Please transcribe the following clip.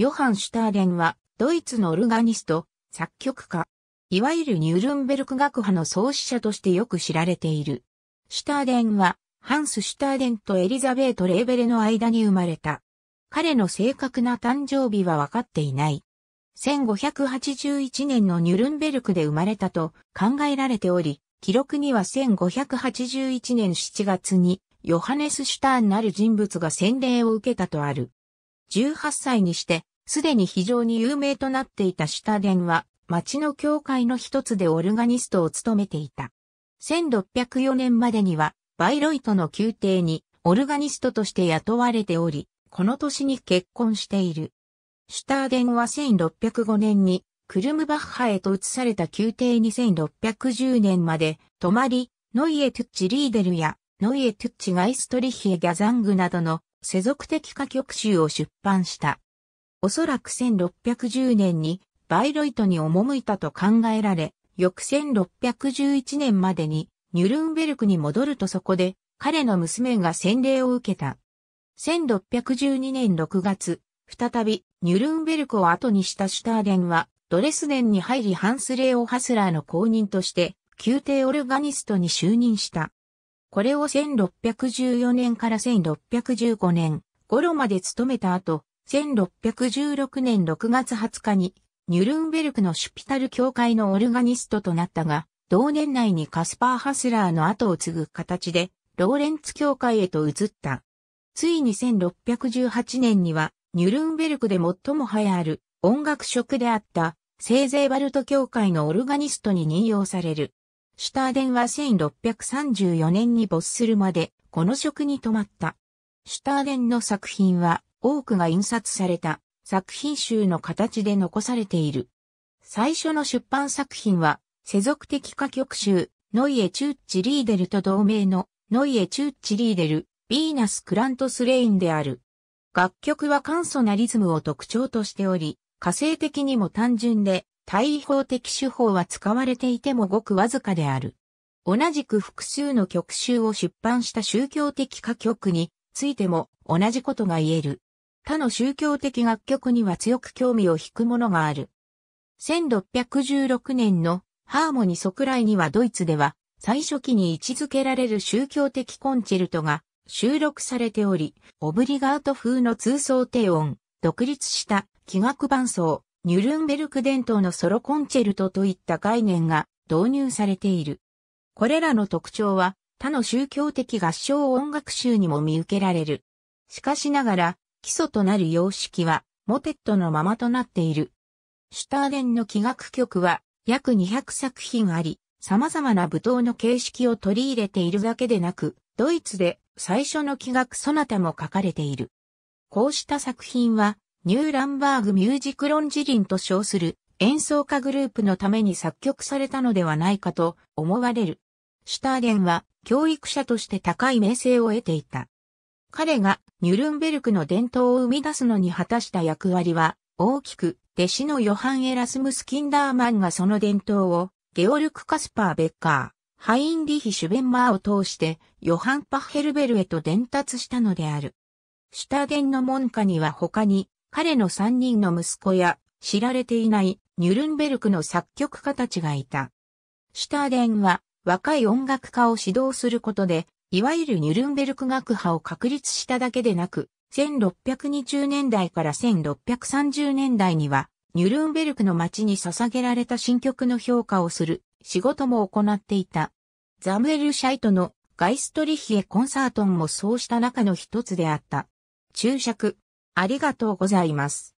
ヨハン・シュターデンは、ドイツのオルガニスト、作曲家。いわゆるニュルンベルク学派の創始者としてよく知られている。シュターデンは、ハンス・シュターデンとエリザベート・レーベレの間に生まれた。彼の正確な誕生日は分かっていない。1581年のニュルンベルクで生まれたと考えられており、記録には1581年7月にヨハネス・シュターンなる人物が洗礼を受けたとある。18歳にしてすでに非常に有名となっていたシュタデンは、町の教会の一つでオルガニストを務めていた。1604年までには、バイロイトの宮廷にオルガニストとして雇われており、この年に結婚している。シュターデンは1605年にクルムバッハへと移された宮廷に1610年まで泊まり、ノイエ・トゥッチ・リーデルやノイエ・トゥッチ・ガイストリヒエ・ギャザングなどの世俗的歌曲集を出版した。おそらく1610年にバイロイトに赴いたと考えられ、翌1611年までにニュルンベルクに戻るとそこで彼の娘が洗礼を受けた。1612年6月、再びニュルンベルクを後にしたシュターデンはドレスデンに入りハンスレー・オハスラーの公認として宮廷オルガニストに就任した。これを1614年から1615年頃まで務めた後、1616年6月20日に、ニュルンベルクのシュピタル教会のオルガニストとなったが、同年内にカスパー・ハスラーの後を継ぐ形で、ローレンツ教会へと移った。ついに1618年には、ニュルンベルクで最も流行る音楽職であった、セーゼーバルト教会のオルガニストに任用される。シュターデンは1634年に没するまで、この職に止まった。シュターデンの作品は、多くが印刷された作品集の形で残されている。最初の出版作品は、世俗的歌曲集、ノイエ・チュッチ・リーデルと同名の、ノイエ・チュッチ・リーデル、ヴィーナス・クラントス・レインである。楽曲は簡素なリズムを特徴としており、火星的にも単純で、対法的手法は使われていてもごくわずかである。同じく複数の曲集を出版した宗教的歌曲についても同じことが言える。他の宗教的楽曲には強く興味を引くものがある。1616年のハーモニ即来にはドイツでは最初期に位置づけられる宗教的コンチェルトが収録されており、オブリガート風の通奏低音、独立した器楽伴奏、ニュルンベルク伝統のソロコンチェルトといった概念が導入されている。これらの特徴は他の宗教的合唱音楽集にも見受けられる。しかしながら、基礎となる様式は、モテットのままとなっている。シュターデンの器楽曲は、約200作品あり、様々な舞踏の形式を取り入れているだけでなく、ドイツで最初の器楽ソナタも書かれている。こうした作品は、ニューランバーグミュージクロンジリンと称する演奏家グループのために作曲されたのではないかと思われる。シュターデンは教育者として高い名声を得ていた。彼がニュルンベルクの伝統を生み出すのに果たした役割は大きく、弟子のヨハン・エラスムス・キンダーマンがその伝統をゲオルク・カスパー・ベッカー、ハインリヒ・シュベンマーを通してヨハン・パッヘルベルへと伝達したのである。シュタデンの門下には他に彼の三人の息子や知られていないニュルンベルクの作曲家たちがいた。シュターデンは若い音楽家を指導することでいわゆるニュルンベルク学派を確立しただけでなく、1620年代から1630年代には、ニュルンベルクの町に捧げられた新曲の評価をする仕事も行っていた。ザムエル・シャイトのガイストリヒエ・コンサートンもそうした中の一つであった。注釈、ありがとうございます。